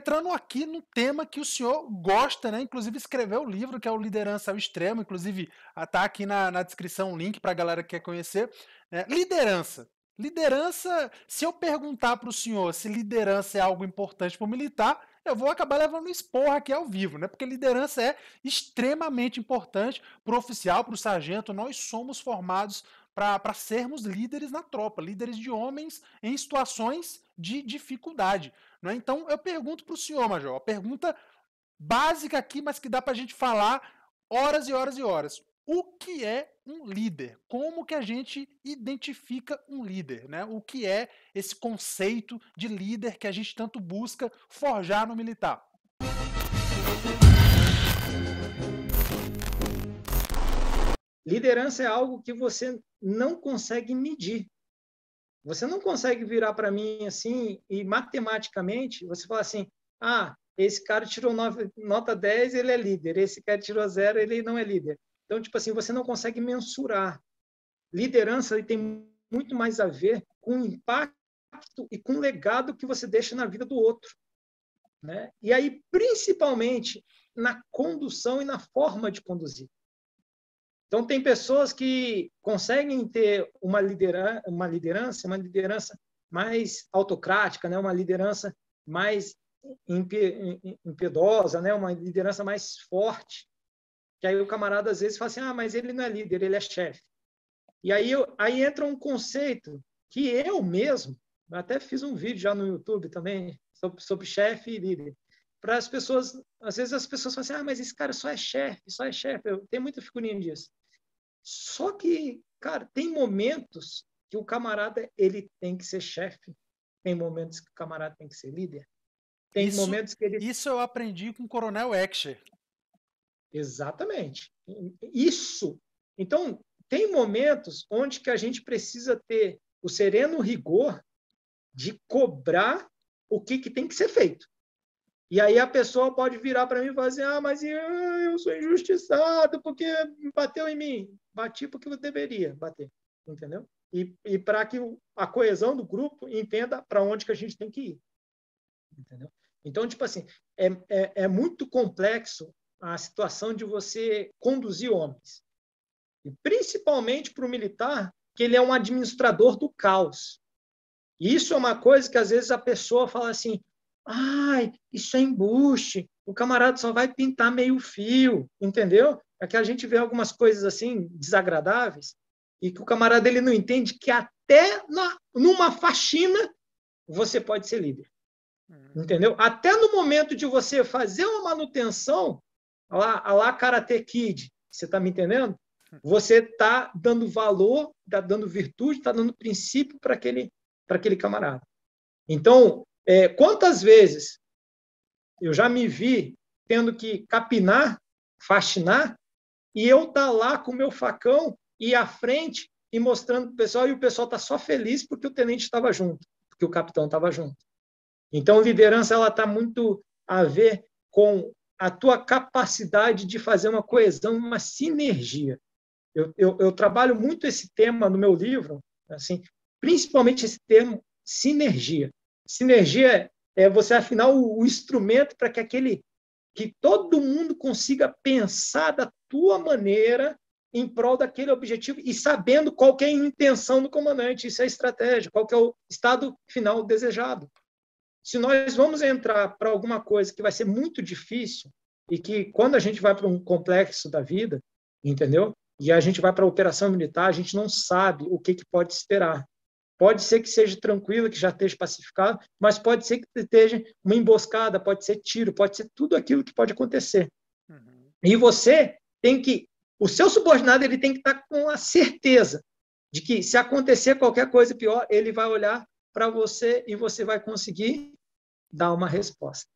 entrando aqui no tema que o senhor gosta, né? Inclusive escreveu o livro que é o Liderança ao Extremo, inclusive está ah, aqui na, na descrição o link para a galera que quer conhecer. Né? Liderança. Liderança, se eu perguntar para o senhor se liderança é algo importante para o militar, eu vou acabar levando um esporro aqui ao vivo, né? Porque liderança é extremamente importante para o oficial, para o sargento. Nós somos formados para sermos líderes na tropa, líderes de homens em situações de dificuldade. Né? Então eu pergunto para o senhor, Major, a pergunta básica aqui, mas que dá para a gente falar horas e horas e horas o que é um líder, como que a gente identifica um líder, né? O que é esse conceito de líder que a gente tanto busca forjar no militar? Liderança é algo que você não consegue medir. Você não consegue virar para mim assim e matematicamente você falar assim: "Ah, esse cara tirou nove, nota 10, ele é líder. Esse cara tirou zero, ele não é líder." Então, tipo assim, você não consegue mensurar. Liderança tem muito mais a ver com o impacto e com o legado que você deixa na vida do outro. Né? E aí, principalmente, na condução e na forma de conduzir. Então, tem pessoas que conseguem ter uma, liderança, uma liderança, uma liderança mais autocrática, né? uma liderança mais impiedosa, impedosa, né? uma liderança mais forte. Que aí o camarada às vezes fala assim: ah, mas ele não é líder, ele é chefe. E aí, eu, aí entra um conceito que eu mesmo, eu até fiz um vídeo já no YouTube também sobre, sobre chefe e líder. Para as pessoas, às vezes as pessoas falam assim: ah, mas esse cara só é chefe, só é chefe. Eu tenho muita figurinha disso. Só que, cara, tem momentos que o camarada ele tem que ser chefe, tem momentos que o camarada tem que ser líder, tem isso, momentos que ele. Isso eu aprendi com o Coronel Exer. Exatamente. Isso. Então, tem momentos onde que a gente precisa ter o sereno rigor de cobrar o que, que tem que ser feito. E aí a pessoa pode virar para mim e fazer: assim, ah, mas eu, eu sou injustiçado porque bateu em mim. Bati porque eu deveria bater, entendeu? E, e para que a coesão do grupo entenda para onde que a gente tem que ir, entendeu? Então, tipo assim, é, é, é muito complexo a situação de você conduzir homens. E principalmente para o militar, que ele é um administrador do caos. E isso é uma coisa que às vezes a pessoa fala assim: ai, isso é embuste, o camarada só vai pintar meio fio, entendeu? É que a gente vê algumas coisas assim desagradáveis e que o camarada ele não entende que até na, numa faxina você pode ser líder. Hum. Entendeu? Até no momento de você fazer uma manutenção, a lá, lá Karate Kid, você está me entendendo? Você está dando valor, está dando virtude, está dando princípio para aquele, aquele camarada. Então, é, quantas vezes eu já me vi tendo que capinar, faxinar, e eu tá lá com o meu facão e à frente e mostrando para o pessoal, e o pessoal tá só feliz porque o tenente estava junto, porque o capitão estava junto. Então, liderança ela está muito a ver com a tua capacidade de fazer uma coesão, uma sinergia. Eu, eu, eu trabalho muito esse tema no meu livro, assim, principalmente esse termo sinergia. Sinergia é você afinar o, o instrumento para que aquele que todo mundo consiga pensar da tua maneira em prol daquele objetivo e sabendo qual é a intenção do comandante, isso é estratégia, qual é o estado final desejado se nós vamos entrar para alguma coisa que vai ser muito difícil e que quando a gente vai para um complexo da vida, entendeu? E a gente vai para a operação militar, a gente não sabe o que, que pode esperar. Pode ser que seja tranquilo, que já esteja pacificado, mas pode ser que esteja uma emboscada, pode ser tiro, pode ser tudo aquilo que pode acontecer. Uhum. E você tem que, o seu subordinado ele tem que estar tá com a certeza de que se acontecer qualquer coisa pior, ele vai olhar para você e você vai conseguir dar uma resposta.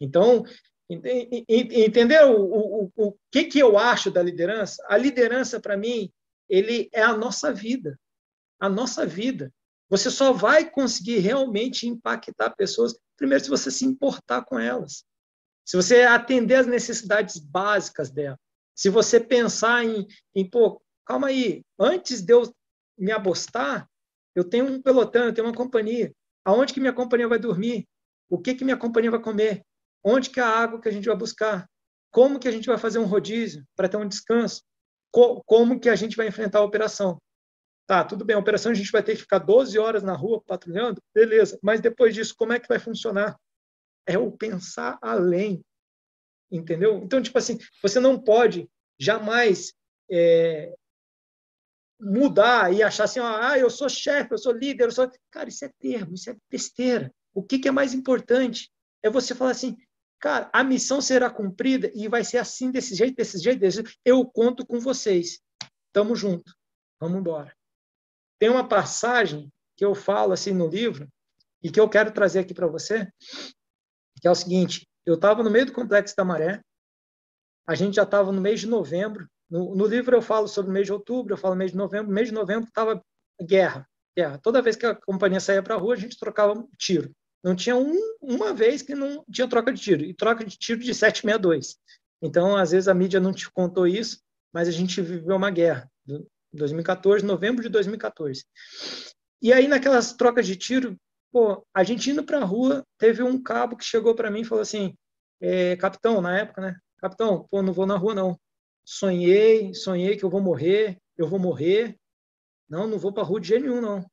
Então, entendeu o, o, o que, que eu acho da liderança? A liderança, para mim, ele é a nossa vida. A nossa vida. Você só vai conseguir realmente impactar pessoas, primeiro, se você se importar com elas. Se você atender às necessidades básicas dela. Se você pensar em, em pô, calma aí, antes de eu me abostar, eu tenho um pelotão, eu tenho uma companhia. Aonde que minha companhia vai dormir? O que que minha companhia vai comer? Onde que é a água que a gente vai buscar? Como que a gente vai fazer um rodízio para ter um descanso? Co como que a gente vai enfrentar a operação? Tá, tudo bem, a operação a gente vai ter que ficar 12 horas na rua patrulhando? Beleza, mas depois disso, como é que vai funcionar? É o pensar além, entendeu? Então, tipo assim, você não pode jamais é, mudar e achar assim, ah, eu sou chefe, eu sou líder, eu sou... Cara, isso é termo, isso é besteira. O que, que é mais importante? É você falar assim, cara, a missão será cumprida e vai ser assim, desse jeito, desse jeito, desse jeito. Eu conto com vocês. Tamo junto. Vamos embora. Tem uma passagem que eu falo assim no livro e que eu quero trazer aqui para você, que é o seguinte, eu estava no meio do Complexo da Maré, a gente já estava no mês de novembro, no, no, livro eu falo sobre mês de outubro, eu falo mês de novembro. Mês de novembro estava guerra, guerra. Toda vez que a companhia saía para a rua, a gente trocava tiro. Não tinha um, uma vez que não tinha troca de tiro, e troca de tiro de 762. Então, às vezes a mídia não te contou isso, mas a gente viveu uma guerra, 2014, novembro de 2014. E aí, naquelas trocas de tiro, pô, a gente indo para a rua, teve um cabo que chegou para mim e falou assim: eh, Capitão, na época, né? Capitão, pô, não vou na rua não sonhei, sonhei que eu vou morrer, eu vou morrer. Não, não vou para rua de jeito nenhum, não.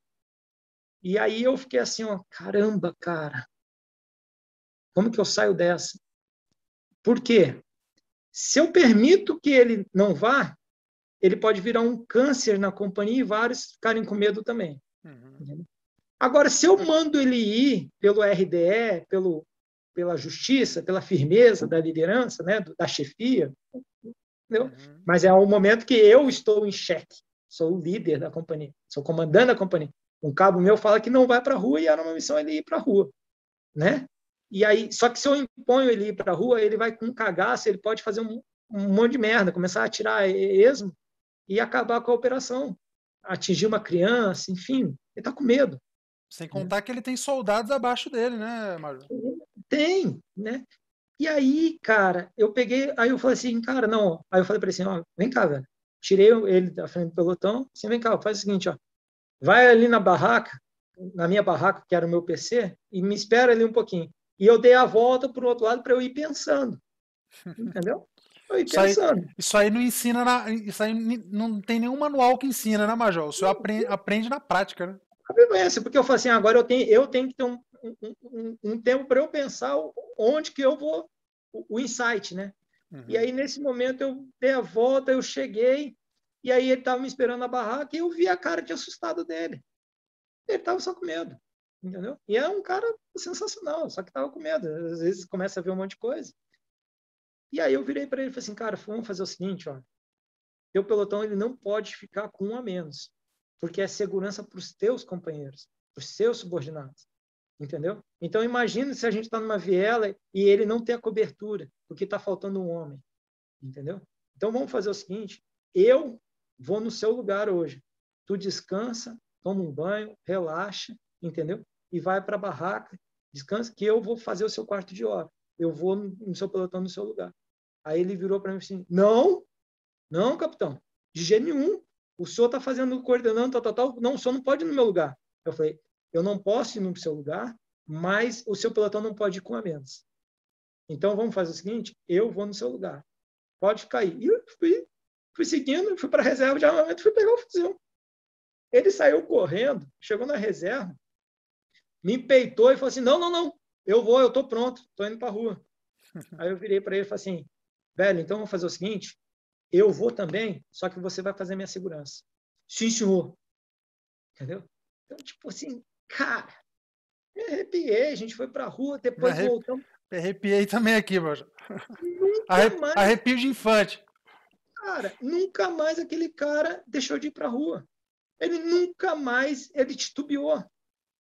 E aí eu fiquei assim, ó, caramba, cara. Como que eu saio dessa? Por quê? Se eu permito que ele não vá, ele pode virar um câncer na companhia e vários ficarem com medo também. Uhum. Agora, se eu mando ele ir pelo RDE, pelo, pela justiça, pela firmeza da liderança, né, da chefia, Entendeu? Uhum. Mas é um momento que eu estou em xeque. Sou o líder da companhia, sou comandante da companhia. Um cabo meu fala que não vai para a rua e era é uma missão ele ir para a rua, né? E aí, só que se eu imponho ele ir para a rua, ele vai com um cagaço, ele pode fazer um, um monte de merda, começar a atirar esmo e acabar com a operação, atingir uma criança, enfim, ele está com medo. Sem contar é. que ele tem soldados abaixo dele, né, Mário? Tem, né? E aí, cara, eu peguei, aí eu falei assim, cara, não. Aí eu falei para ele assim, ó, vem cá, velho. Tirei ele da frente do pelotão, assim, vem cá, faz o seguinte, ó. Vai ali na barraca, na minha barraca, que era o meu PC, e me espera ali um pouquinho. E eu dei a volta pro outro lado para eu ir pensando. Entendeu? isso Aí, isso aí não ensina, na, isso aí não tem nenhum manual que ensina, né, Major? O senhor aprende, aprende na prática, né? A é assim, porque eu falo assim, ah, agora eu tenho, eu tenho que ter um, um, um, tempo para eu pensar onde que eu vou, o, o insight, né? Uhum. E aí, nesse momento, eu dei a volta, eu cheguei, e aí ele estava me esperando na barraca e eu vi a cara de assustado dele. Ele estava só com medo, entendeu? E é um cara sensacional, só que estava com medo. Às vezes começa a ver um monte de coisa. E aí eu virei para ele e falei assim, cara, vamos fazer o seguinte, ó. Teu pelotão ele não pode ficar com um a menos, porque é segurança para os teus companheiros, para os seus subordinados. Entendeu? Então, imagina se a gente está numa viela e ele não tem a cobertura, porque está faltando um homem. Entendeu? Então, vamos fazer o seguinte: eu vou no seu lugar hoje. Tu descansa, toma um banho, relaxa, entendeu? E vai para a barraca, descansa, que eu vou fazer o seu quarto de hora. Eu vou no seu pelotão no seu lugar. Aí ele virou para mim assim: não, não, capitão, de jeito nenhum. O senhor está fazendo, coordenando, tal, tal, tal. Não, o senhor não pode ir no meu lugar. Eu falei: eu não posso ir no seu lugar, mas o seu pelotão não pode ir com a menos. Então vamos fazer o seguinte: eu vou no seu lugar. Pode ficar aí. E eu fui, fui seguindo, fui para a reserva de armamento, fui pegar o fuzil. Ele saiu correndo, chegou na reserva, me peitou e falou assim: não, não, não, eu vou, eu estou pronto, estou indo para a rua. Aí eu virei para ele e falei assim: velho, então vamos fazer o seguinte: eu vou também, só que você vai fazer minha segurança. Sim, senhor. Entendeu? Então, tipo assim, Cara, me arrepiei, a gente foi pra rua, depois arrep... voltamos. Me arrepiei também aqui, Major. Arrep... Mais... Arrepio de infante. Cara, nunca mais aquele cara deixou de ir pra rua. Ele nunca mais, ele titubeou.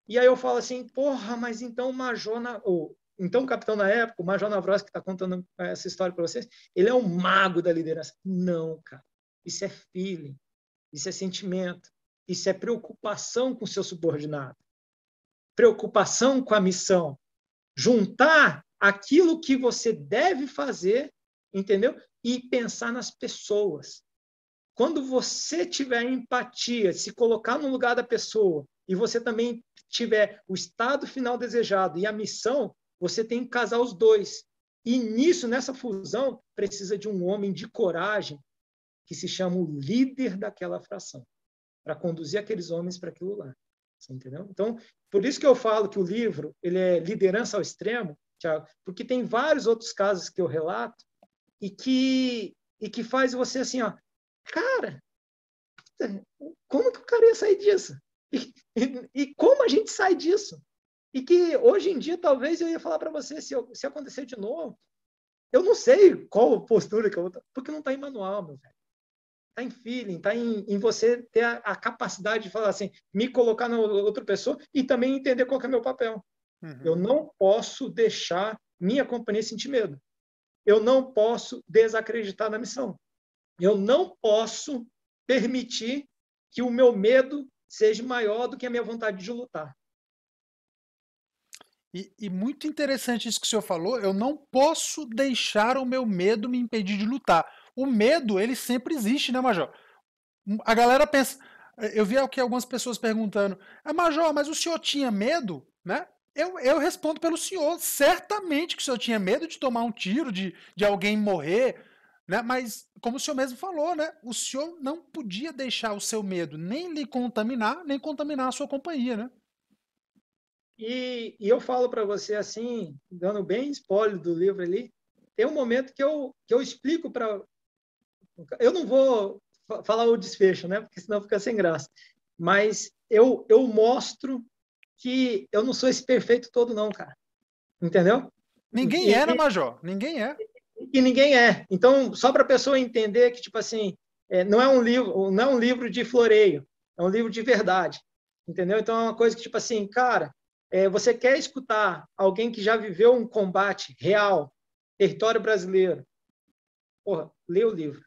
E aí eu falo assim, porra, mas então o Major, na... ou então o capitão da época, o Major Navros que está contando é, essa história para vocês, ele é um mago da liderança. Não, cara. Isso é feeling, isso é sentimento, isso é preocupação com o seu subordinado preocupação com a missão, juntar aquilo que você deve fazer, entendeu? E pensar nas pessoas. Quando você tiver empatia, se colocar no lugar da pessoa, e você também tiver o estado final desejado e a missão, você tem que casar os dois. E nisso, nessa fusão, precisa de um homem de coragem, que se chama o líder daquela fração, para conduzir aqueles homens para aquilo lá. Você entendeu? Então, por isso que eu falo que o livro ele é liderança ao extremo, Thiago, porque tem vários outros casos que eu relato e que e que faz você assim, ó, cara, como que o cara ia sair disso? E, e, e como a gente sai disso? E que hoje em dia talvez eu ia falar para você se, eu, se acontecer de novo, eu não sei qual postura que eu vou, porque não está em manual, meu velho está em feeling, está em, em, você ter a, a, capacidade de falar assim, me colocar na outra pessoa e também entender qual é o meu papel. Uhum. Eu não posso deixar minha companhia sentir medo. Eu não posso desacreditar na missão. Eu não posso permitir que o meu medo seja maior do que a minha vontade de lutar. E, e, muito interessante isso que o senhor falou. Eu não posso deixar o meu medo me impedir de lutar. O medo, ele sempre existe, né, Major? A galera pensa. Eu vi aqui algumas pessoas perguntando: ah, Major, mas o senhor tinha medo? Né? Eu, eu respondo pelo senhor. Certamente que o senhor tinha medo de tomar um tiro, de, de alguém morrer. Né? Mas, como o senhor mesmo falou, né? o senhor não podia deixar o seu medo nem lhe contaminar, nem contaminar a sua companhia. Né? E, e eu falo para você assim, dando bem spoiler do livro ali, tem um momento que eu, que eu explico para eu não vou falar o desfecho, né? Porque senão fica sem graça. Mas eu, eu mostro que eu não sou esse perfeito todo, não, cara. Entendeu? Ninguém e, é, né, Major? Ninguém é. E, e ninguém é. Então, só para a pessoa entender que, tipo assim, é, não, é um livro, não é um livro de floreio, é um livro de verdade. Entendeu? Então, é uma coisa que, tipo assim, cara, é, você quer escutar alguém que já viveu um combate real, território brasileiro? Porra, lê o livro.